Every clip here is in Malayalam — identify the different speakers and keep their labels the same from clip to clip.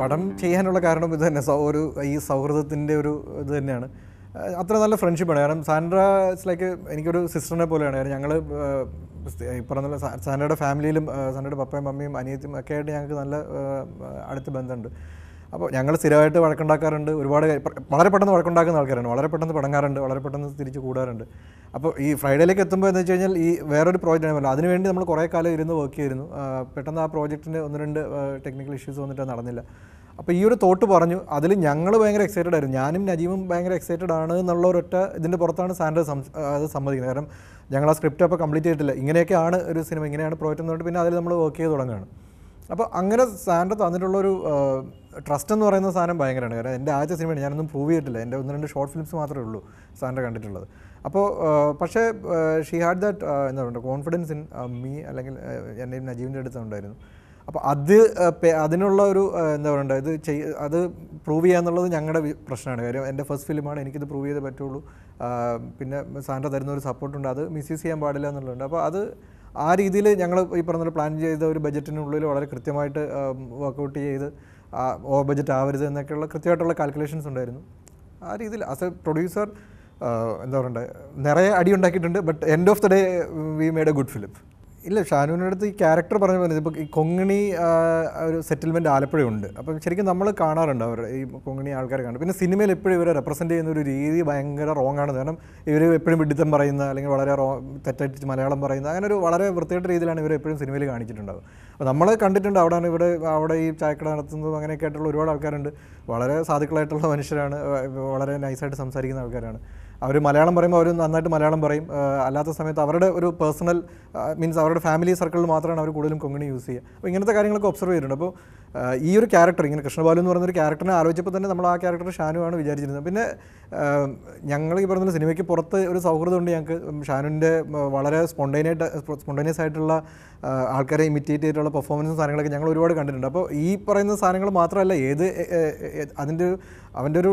Speaker 1: പടം ചെയ്യാനുള്ള കാരണം ഇത് തന്നെ ഒരു ഈ സൗഹൃദത്തിൻ്റെ ഒരു ഇത് തന്നെയാണ് അത്ര നല്ല ഫ്രണ്ട്ഷിപ്പാണ് കാരണം സാൻഡ്ര ഇറ്റ്സ് ലൈക്ക് എനിക്കൊരു സിസ്റ്ററിനെ പോലെയാണ് കാരണം ഞങ്ങൾ ഈ പറഞ്ഞ സാൻഡ്രയുടെ ഫാമിലിയിലും സാൻഡ്രയുടെ പപ്പയും മമ്മിയും അനിയത്തിയും ഒക്കെ ആയിട്ട് ഞങ്ങൾക്ക് നല്ല അടുത്ത ബന്ധമുണ്ട് അപ്പോൾ ഞങ്ങൾ സ്ഥിരമായിട്ട് വഴക്കുണ്ടാക്കാറുണ്ട് ഒരുപാട് വളരെ പെട്ടെന്ന് വഴക്കുണ്ടാക്കുന്ന ആൾക്കാരാണ് വളരെ പെട്ടെന്ന് പടങ്ങാറുണ്ട് വളരെ പെട്ടെന്ന് തിരിച്ച് കൂടാറുണ്ട് അപ്പോൾ ഈ ഫ്രൈഡേയിലേക്ക് എത്തുമ്പോൾ എന്ന് വെച്ച് കഴിഞ്ഞാൽ ഈ വേറൊരു പ്രോജക്റ്റ് ആണല്ലോ അതിനുവേണ്ടി നമ്മൾ കുറേ കാലം ഇരുന്ന് വർക്ക് ചെയ്തിരുന്നു പെട്ടെന്ന് ആ പ്രോജക്റ്റിൻ്റെ ഒന്ന് രണ്ട് ടെക്നിക്കൽ ഇഷ്യൂസ് വന്നിട്ട് നടന്നില്ല അപ്പോൾ ഈ ഒരു തോട്ട് പറഞ്ഞു അതിൽ ഞങ്ങൾ ഭയങ്കര എക്സൈറ്റഡ് ആയിരുന്നു ഞാനും നജീമും ഭയങ്കര എക്സൈറ്റഡ് ആണ് എന്നുള്ള ഒരൊറ്റ ഇതിൻ്റെ പുറത്താണ് സാൻഡ് അത് സമ്മതിക്കുന്നത് കാരണം ഞങ്ങൾ ആ സ്ക്രിപ്റ്റ് അപ്പോൾ കംപ്ലീറ്റ് ചെയ്തിട്ടില്ല ഇങ്ങനെയൊക്കെയാണ് ഒരു സിനിമ ഇങ്ങനെയാണ് പ്രോജക്റ്റ് എന്ന് പറഞ്ഞിട്ട് പിന്നെ അതിൽ നമ്മൾ വർക്ക് ചെയ്ത് തുടങ്ങുകയാണ് അപ്പോൾ അങ്ങനെ സാറിൻ്റെ തന്നിട്ടുള്ളൊരു ട്രസ്റ്റ് എന്ന് പറയുന്ന സാധനം ഭയങ്കരമാണ് കാരണം എൻ്റെ ആദ്യ സിനിമയാണ് ഞാനൊന്നും പ്രൂവ് ചെയ്തിട്ടില്ല എൻ്റെ ഒന്ന് രണ്ട് ഷോർട്ട് ഫിലിംസ് മാത്രമേ ഉള്ളൂ സാറിൻ്റെ കണ്ടിട്ടുള്ളത് അപ്പോൾ പക്ഷേ ഷീ ഹാഡ് ദാറ്റ് എന്താ പറയുക കോൺഫിഡൻസ് ഇൻ മീ അല്ലെങ്കിൽ എൻ്റെ നജീവിൻ്റെ അടുത്തുണ്ടായിരുന്നു അപ്പോൾ അത് അതിനുള്ള ഒരു എന്താ പറയുക ഇത് ചെയ് അത് പ്രൂവ് ചെയ്യാന്നുള്ളത് ഞങ്ങളുടെ പ്രശ്നമാണ് കാര്യം എൻ്റെ ഫസ്റ്റ് ഫിലിമാണ് എനിക്കിത് പ്രൂവ് ചെയ്തേ പറ്റുള്ളൂ പിന്നെ സാറിൻ്റെ തരുന്ന ഒരു സപ്പോർട്ടുണ്ട് അത് മിസ്യൂസ് ചെയ്യാൻ പാടില്ല എന്നുള്ളതുണ്ട് അപ്പോൾ അത് ആ രീതിയിൽ ഞങ്ങൾ ഈ പറഞ്ഞ പ്ലാൻ ചെയ്ത ഒരു ബജറ്റിനുള്ളിൽ വളരെ കൃത്യമായിട്ട് വർക്കൗട്ട് ചെയ്ത് ഓവർ ബജറ്റ് ആവരുത് എന്നൊക്കെയുള്ള കൃത്യമായിട്ടുള്ള കാൽക്കുലേഷൻസ് ഉണ്ടായിരുന്നു ആ രീതിയിൽ ആസ് എ പ്രൊഡ്യൂസർ എന്താ പറയണ്ടേ നിറയെ അടി ഉണ്ടാക്കിയിട്ടുണ്ട് but end of the day we made a good ഫിലിപ്പ് ഇല്ല ഷാനുവിൻ്റെ അടുത്ത് ഈ ക്യാരക്ടർ പറഞ്ഞു പോലെ ഇപ്പോൾ ഈ കൊങ്ങിണി ഒരു സെറ്റിൽമെൻറ്റ് ആലപ്പുഴയുണ്ട് അപ്പം ശരിക്കും നമ്മൾ കാണാറുണ്ട് അവരുടെ ഈ കൊങ്ങിണി ആൾക്കാർ കാണും പിന്നെ സിനിമയിൽ എപ്പോഴും ഇവരെ റെപ്രസെൻറ്റ് ചെയ്യുന്ന ഒരു രീതി ഭയങ്കര റോങ് ആണ് കാരണം ഇവർ എപ്പോഴും വിഡിത്തം പറയുന്ന അല്ലെങ്കിൽ വളരെ റോ തെറ്റായിട്ട് മലയാളം പറയുന്ന അങ്ങനെ ഒരു വളരെ വൃത്തിയായിട്ട രീതിയിലാണ് ഇവർ എപ്പോഴും സിനിമയിൽ കാണിച്ചിട്ടുണ്ടാവുക അപ്പോൾ നമ്മൾ കണ്ടിട്ടുണ്ട് അവിടെയാണ് ഇവിടെ അവിടെ ഈ ചായക്കട നടത്തുന്നതും അങ്ങനെയൊക്കെ ആയിട്ടുള്ള ഒരുപാട് ആൾക്കാരുണ്ട് വളരെ സാധുക്കളായിട്ടുള്ള മനുഷ്യരാണ് വളരെ നൈസായിട്ട് സംസാരിക്കുന്ന ആൾക്കാരാണ് അവർ മലയാളം പറയുമ്പോൾ അവർ നന്നായിട്ട് മലയാളം പറയും അല്ലാത്ത സമയത്ത് അവരുടെ ഒരു പേഴ്സണൽ മീൻസ് അവരുടെ ഫാമിലി സർക്കിളിൽ മാത്രമാണ് അവർ കൂടുതലും കൊങ്ങിണി യൂസ് ചെയ്യുക അപ്പോൾ ഇങ്ങനത്തെ കാര്യങ്ങളൊക്കെ ഒബ്സർവ് ചെയ്തിട്ടുണ്ട് അപ്പോൾ ഈ ഒരു ക്യാരക്ടർ ഇങ്ങനെ കൃഷ്ണബാലു എന്ന് പറയുന്ന ഒരു ക്യാരക്ടറിനെ ആലോചിച്ചപ്പോൾ തന്നെ നമ്മൾ ആ ക്യാരക്ടർ ഷാനുവാണ് വിചാരിച്ചിരുന്നത് പിന്നെ ഞങ്ങൾ ഈ പറഞ്ഞ സിനിമയ്ക്ക് പുറത്ത് ഒരു സൗഹൃദമുണ്ട് ഞങ്ങൾക്ക് ഷാനുവിൻ്റെ വളരെ സ്പോണ്ടൈനായിട്ട് സ്പോണ്ടേനിയസ് ആയിട്ടുള്ള ആൾക്കാരെ ഇമിറ്റേറ്റ് ചെയ്തിട്ടുള്ള പെർഫോമൻസും സാധനങ്ങളൊക്കെ ഞങ്ങൾ ഒരുപാട് കണ്ടിട്ടുണ്ട് അപ്പോൾ ഈ പറയുന്ന സാധനങ്ങൾ മാത്രമല്ല ഏത് അതിൻ്റെ അവൻ്റെ ഒരു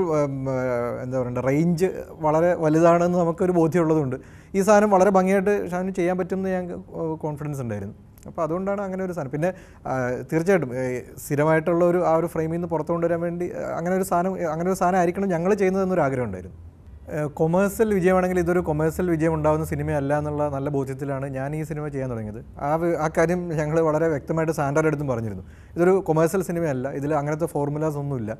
Speaker 1: എന്താ പറയുക റേഞ്ച് വളരെ വലുതാണെന്ന് നമുക്കൊരു ബോധ്യമുള്ളതുകൊണ്ട് ഈ സാധനം വളരെ ഭംഗിയായിട്ട് ഷാനു ചെയ്യാൻ പറ്റുമെന്ന് ഞങ്ങൾക്ക് കോൺഫിഡൻസ് ഉണ്ടായിരുന്നു അപ്പോൾ അതുകൊണ്ടാണ് അങ്ങനെ ഒരു സാധനം പിന്നെ തീർച്ചയായിട്ടും സ്ഥിരമായിട്ടുള്ള ഒരു ആ ഒരു ഫ്രെയിമിൽ നിന്ന് പുറത്തു കൊണ്ടുവരാൻ വേണ്ടി അങ്ങനെ ഒരു സാധനം അങ്ങനെ ഒരു സാധനം ആയിരിക്കണം ഞങ്ങൾ ചെയ്യുന്നതെന്നൊരു ആഗ്രഹം ഉണ്ടായിരുന്നു കൊമേഴ്സ്യൽ വിജയമാണെങ്കിൽ ഇതൊരു കൊമേഴ്സ്യൽ വിജയം ഉണ്ടാകുന്ന സിനിമയല്ല എന്നുള്ള നല്ല ബോധ്യത്തിലാണ് ഞാൻ ഈ സിനിമ ചെയ്യാൻ തുടങ്ങിയത് ആ ആ കാര്യം ഞങ്ങൾ വളരെ വ്യക്തമായിട്ട് സാൻഡാർഡ് എടുത്തും പറഞ്ഞിരുന്നു ഇതൊരു കൊമേഴ്സ്യൽ സിനിമയല്ല ഇതിൽ അങ്ങനത്തെ ഫോർമുലാസ് ഒന്നുമില്ല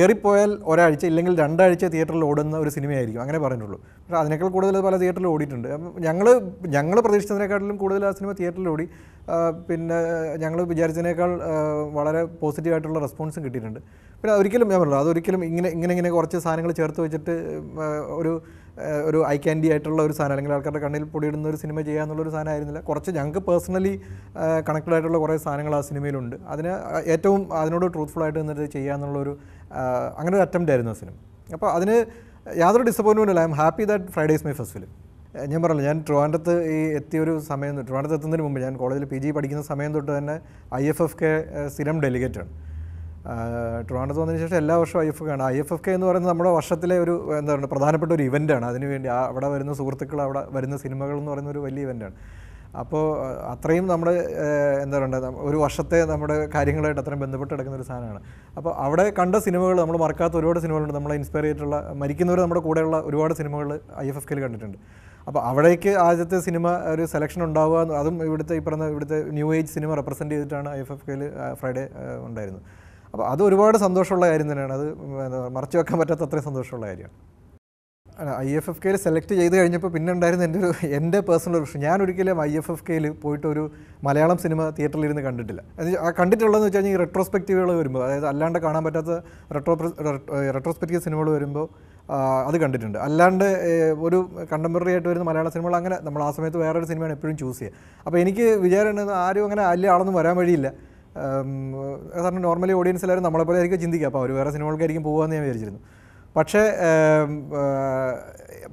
Speaker 1: ഏറിപ്പോയാൽ ഒരാഴ്ച ഇല്ലെങ്കിൽ രണ്ടാഴ്ച തിയേറ്ററിൽ ഓടുന്ന ഒരു സിനിമയായിരിക്കും അങ്ങനെ പറഞ്ഞിട്ടുള്ളൂ പക്ഷേ അതിനേക്കാൾ കൂടുതൽ പല തിയേറ്ററിൽ ഓടിയിട്ടുണ്ട് ഞങ്ങൾ ഞങ്ങൾ പ്രതീക്ഷിച്ചതിനേക്കാട്ടിലും കൂടുതൽ ആ സിനിമ തിയേറ്ററിൽ ഓടി പിന്നെ ഞങ്ങൾ വിചാരിച്ചതിനേക്കാൾ വളരെ പോസിറ്റീവായിട്ടുള്ള റെസ്പോൺസും കിട്ടിയിട്ടുണ്ട് പിന്നെ ഒരിക്കലും ഞാൻ പറഞ്ഞു അതൊരിക്കലും ഇങ്ങനെ ഇങ്ങനെ ഇങ്ങനെ കുറച്ച് സാധനങ്ങൾ ചേർത്ത് വെച്ചിട്ട് ഒരു ഒരു ഐ ക്യാൻഡി ആയിട്ടുള്ള ഒരു സാധനം അല്ലെങ്കിൽ ആൾക്കാരുടെ കണ്ണിൽ പൊടിയിടുന്ന ഒരു സിനിമ ചെയ്യുക ഒരു സാധനം ആയിരുന്നില്ല കുറച്ച് ഞങ്ങൾക്ക് പേഴ്സണലി കണക്റ്റഡ് ആയിട്ടുള്ള കുറേ സാധനങ്ങൾ ആ സിനിമയിലുണ്ട് അതിന് ഏറ്റവും അതിനോട് ട്രൂത്ത്ഫുൾ ആയിട്ട് നിന്നിട്ട് ചെയ്യുക എന്നുള്ളൊരു അങ്ങനെ ഒരു അറ്റംപ്റ്റ് ആയിരുന്നു ആ സിനിമ അപ്പോൾ അതിന് യാതൊരു ഡിസപ്പോയിൻമെൻ്റ് ഇല്ല I'm happy that Friday's my first film ഞാൻ പറഞ്ഞു ഞാൻ ട്രിവാൻഡത്ത് ഈ എത്തിയ ഒരു സമയം ട്രിവാൻഡത്ത് എത്തുന്നതിന് മുമ്പ് ഞാൻ കോളേജിൽ പി ജി പഠിക്കുന്ന സമയം തൊട്ട് തന്നെ ഐ എഫ് എഫ് കെ സ്ഥിരം ഡെലിഗേറ്റാണ് ട്രിവാൻഡ്രത്ത് വന്നതിന് ശേഷം എല്ലാ വർഷവും ഐ എഫ് ആണ് ഐ എഫ് എഫ് കെ എന്ന് പറയുന്നത് നമ്മുടെ വർഷത്തിലെ ഒരു എന്താ പറയുക പ്രധാനപ്പെട്ട ഒരു ഇവൻ്റാണ് അതിനുവേണ്ടി അവിടെ വരുന്ന സുഹൃത്തുക്കൾ അവിടെ വരുന്ന സിനിമകൾ എന്ന് പറയുന്ന ഒരു വലിയ ഇവൻ്റാണ് അപ്പോൾ അത്രയും നമ്മൾ എന്താ പറയുക ഒരു വർഷത്തെ നമ്മുടെ കാര്യങ്ങളായിട്ട് അത്രയും ബന്ധപ്പെട്ട് കിടക്കുന്ന ഒരു സാധനമാണ് അപ്പോൾ അവിടെ കണ്ട സിനിമകൾ നമ്മൾ മറക്കാത്ത ഒരുപാട് സിനിമകളുണ്ട് നമ്മളെ ഇൻസ്പയർ ചെയ്തിട്ടുള്ള മരിക്കുന്നവർ നമ്മുടെ കൂടെയുള്ള ഒരുപാട് സിനിമകൾ ഐ എഫ് എഫ് കെയിൽ കണ്ടിട്ടുണ്ട് അപ്പോൾ അവിടേക്ക് ആദ്യത്തെ സിനിമ ഒരു സെലക്ഷൻ ഉണ്ടാവുക അതും ഇവിടുത്തെ ഈ പറഞ്ഞ ഇവിടുത്തെ ന്യൂ ഏജ് സിനിമ റെപ്രസെൻറ്റ് ചെയ്തിട്ടാണ് ഐ എഫ് എഫ് കെയിൽ ഫ്രൈഡേ ഉണ്ടായിരുന്നത് അപ്പോൾ അത് ഒരുപാട് സന്തോഷമുള്ള കാര്യം തന്നെയാണ് അത് മറച്ചു വെക്കാൻ പറ്റാത്ത അത്രയും സന്തോഷമുള്ള കാര്യമാണ് ഐ എഫ് എഫ് കെയിൽ സെലക്ട് ചെയ്ത് കഴിഞ്ഞപ്പോൾ പിന്നെ ഉണ്ടായിരുന്ന എൻ്റെ ഒരു എൻ്റെ പേഴ്സണൽ പ്രശ്നം ഞാൻ ഒരിക്കലും ഐ എഫ് എഫ് കെയിൽ പോയിട്ട് ഒരു മലയാളം സിനിമ തിയേറ്ററിൽ ഇരുന്ന് കണ്ടിട്ടില്ല ആ കണ്ടിട്ടുള്ളതെന്ന് വെച്ചാൽ കഴിഞ്ഞാൽ ഈ റെട്രോസ്പെക്റ്റീവുകൾ വരുമ്പോൾ അതായത് അല്ലാണ്ട് കാണാൻ പറ്റാത്ത റെട്രോ റെട്രോസ്പെക്റ്റീവ് സിനിമകൾ വരുമ്പോൾ അത് കണ്ടിട്ടുണ്ട് അല്ലാണ്ട് ഒരു കണ്ടംപററി ആയിട്ട് വരുന്ന മലയാള സിനിമകൾ അങ്ങനെ നമ്മൾ ആ സമയത്ത് വേറൊരു സിനിമയാണ് എപ്പോഴും ചൂസ് ചെയ്യുക അപ്പോൾ എനിക്ക് വിചാരമുണ്ടെന്ന് ആരും അങ്ങനെ വലിയ ആളൊന്നും വരാൻ വഴിയില്ല സാധാരണ നോർമലി ഓഡിയൻസ് എല്ലാവരും നമ്മളെ പോലെ ആയിരിക്കും ചിന്തിക്കുക അപ്പോൾ അവർ വേറെ സിനിമകൾക്കായിരിക്കും പോകുകയെന്ന് ഞാൻ വിചാരിച്ചിരുന്നു പക്ഷേ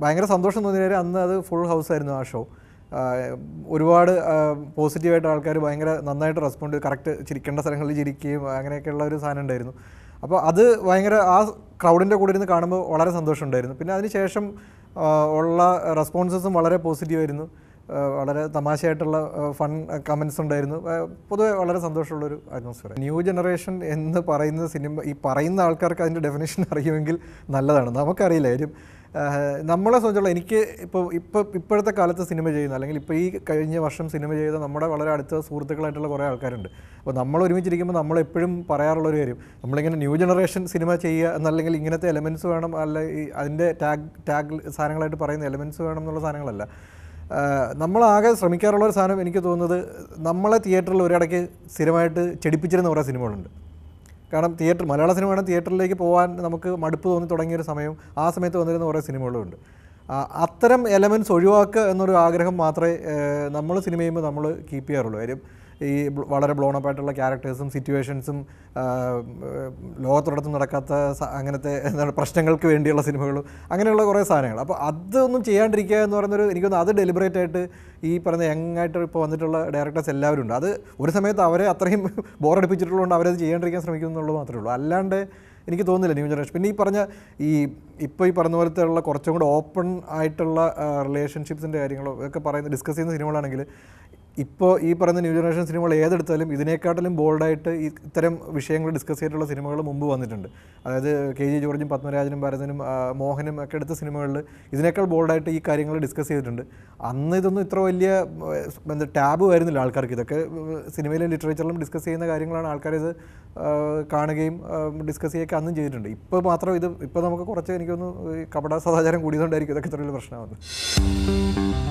Speaker 1: ഭയങ്കര സന്തോഷം തോന്നിയ അന്ന് അത് ഫുൾ ഹൗസ് ആയിരുന്നു ആ ഷോ ഒരുപാട് പോസിറ്റീവായിട്ട് ആൾക്കാർ ഭയങ്കര നന്നായിട്ട് റെസ്പോണ്ട് കറക്റ്റ് ചിരിക്കേണ്ട സ്ഥലങ്ങളിൽ ചിരിക്കുകയും അങ്ങനെയൊക്കെയുള്ള ഒരു സാധനം ഉണ്ടായിരുന്നു അപ്പോൾ അത് ഭയങ്കര ആ ക്രൗഡിൻ്റെ കൂടെ ഇരുന്ന് കാണുമ്പോൾ വളരെ സന്തോഷമുണ്ടായിരുന്നു പിന്നെ അതിന് ശേഷം ഉള്ള റെസ്പോൺസസും വളരെ പോസിറ്റീവായിരുന്നു വളരെ തമാശയായിട്ടുള്ള ഫൺ കമൻസ് ഉണ്ടായിരുന്നു പൊതുവെ വളരെ സന്തോഷമുള്ളൊരു അറ്റ്മോസ്ഫിയർ ന്യൂ ജനറേഷൻ എന്ന് പറയുന്ന സിനിമ ഈ പറയുന്ന ആൾക്കാർക്ക് അതിൻ്റെ ഡെഫിനേഷൻ അറിയുമെങ്കിൽ നല്ലതാണ് നമുക്കറിയില്ല നമ്മളെ സംബന്ധിച്ചുള്ള എനിക്ക് ഇപ്പോൾ ഇപ്പോൾ ഇപ്പോഴത്തെ കാലത്ത് സിനിമ ചെയ്യുന്ന അല്ലെങ്കിൽ ഇപ്പോൾ ഈ കഴിഞ്ഞ വർഷം സിനിമ ചെയ്ത നമ്മുടെ വളരെ അടുത്ത സുഹൃത്തുക്കളായിട്ടുള്ള കുറേ ആൾക്കാരുണ്ട് അപ്പോൾ നമ്മൾ ഒരുമിച്ചിരിക്കുമ്പോൾ നമ്മൾ എപ്പോഴും പറയാറുള്ള ഒരു കാര്യം നമ്മളിങ്ങനെ ന്യൂ ജനറേഷൻ സിനിമ ചെയ്യുക എന്നല്ലെങ്കിൽ ഇങ്ങനത്തെ എലമെൻറ്റ്സ് വേണം അല്ല ഈ അതിൻ്റെ ടാഗ് ടാഗ് സാധനങ്ങളായിട്ട് പറയുന്ന എലമെൻറ്റ്സ് വേണം എന്നുള്ള സാധനങ്ങളല്ല നമ്മളാകെ ശ്രമിക്കാറുള്ളൊരു ഒരു സാധനം എനിക്ക് തോന്നുന്നത് നമ്മളെ തിയേറ്ററിൽ ഒരിടയ്ക്ക് സ്ഥിരമായിട്ട് ചെടിപ്പിച്ചിരുന്ന കുറേ സിനിമകളുണ്ട് കാരണം തിയേറ്റർ മലയാള സിനിമയാണ് തിയേറ്ററിലേക്ക് പോകാൻ നമുക്ക് മടുപ്പ് തോന്നി തുടങ്ങിയൊരു സമയം ആ സമയത്ത് വന്നിരുന്ന കുറേ സിനിമകളുണ്ട് അത്തരം എലമെൻറ്റ്സ് ഒഴിവാക്കുക എന്നൊരു ആഗ്രഹം മാത്രമേ നമ്മൾ സിനിമ ചെയ്യുമ്പോൾ നമ്മൾ കീപ്പ് ചെയ്യാറുള്ളൂ കാര്യം ഈ വളരെ ബ്ലോൺ അപ്പായിട്ടുള്ള ക്യാരക്ടേഴ്സും സിറ്റുവേഷൻസും ലോകത്തോടത്തും നടക്കാത്ത അങ്ങനത്തെ എന്താണ് പ്രശ്നങ്ങൾക്ക് വേണ്ടിയുള്ള സിനിമകളും അങ്ങനെയുള്ള കുറേ സാധനങ്ങൾ അപ്പോൾ അതൊന്നും ചെയ്യാണ്ടിരിക്കുക എന്ന് പറയുന്നൊരു എനിക്കൊന്ന് അത് ഡെലിബറേറ്റ് ആയിട്ട് ഈ പറയുന്ന ആയിട്ട് ഇപ്പോൾ വന്നിട്ടുള്ള ഡയറക്ടേഴ്സ് എല്ലാവരും ഉണ്ട് അത് ഒരു സമയത്ത് അവരെ അത്രയും ബോറടിപ്പിച്ചിട്ടുള്ളതുകൊണ്ട് അവരത് ചെയ്യാണ്ടിരിക്കാൻ ശ്രമിക്കുന്നു എന്നുള്ളത് മാത്രമേ ഉള്ളൂ അല്ലാണ്ട് എനിക്ക് തോന്നുന്നില്ല ന്യൂ ജനറേഷൻ പിന്നെ ഈ പറഞ്ഞ ഈ ഇപ്പോൾ ഈ പറഞ്ഞ പോലത്തെ ഉള്ള കുറച്ചും കൂടെ ഓപ്പൺ ആയിട്ടുള്ള റിലേഷൻഷിപ്സിൻ്റെ കാര്യങ്ങളോ ഒക്കെ പറയുന്ന ഡിസ്കസ് ചെയ്യുന്ന സിനിമകളാണെങ്കിൽ ഇപ്പോൾ ഈ പറയുന്ന ന്യൂ ജനറേഷൻ സിനിമകൾ ഏതെടുത്താലും ഇതിനേക്കാട്ടിലും ബോൾഡായിട്ട് ഇത്തരം വിഷയങ്ങൾ ഡിസ്കസ് ചെയ്തിട്ടുള്ള സിനിമകൾ മുമ്പ് വന്നിട്ടുണ്ട് അതായത് കെ ജി ജോർജും പത്മരാജനും ഭരതനും മോഹനും ഒക്കെ എടുത്ത സിനിമകളിൽ ഇതിനേക്കാൾ ബോൾഡായിട്ട് ഈ കാര്യങ്ങൾ ഡിസ്കസ് ചെയ്തിട്ടുണ്ട് അന്ന് ഇതൊന്നും ഇത്ര വലിയ എന്താ ടാബ് വരുന്നില്ല ആൾക്കാർക്ക് ഇതൊക്കെ സിനിമയിലെ ലിറ്ററേച്ചറിലും ഡിസ്കസ് ചെയ്യുന്ന കാര്യങ്ങളാണ് ആൾക്കാർ ഇത് കാണുകയും ഡിസ്കസ് ചെയ്യുകയൊക്കെ അന്നും ചെയ്തിട്ടുണ്ട് ഇപ്പോൾ മാത്രം ഇത് ഇപ്പോൾ നമുക്ക് കുറച്ച് എനിക്കൊന്ന് കപട സദാചാരം കൂടിയതുകൊണ്ടായിരിക്കും ഇതൊക്കെ വലിയ പ്രശ്നമാകുന്നത്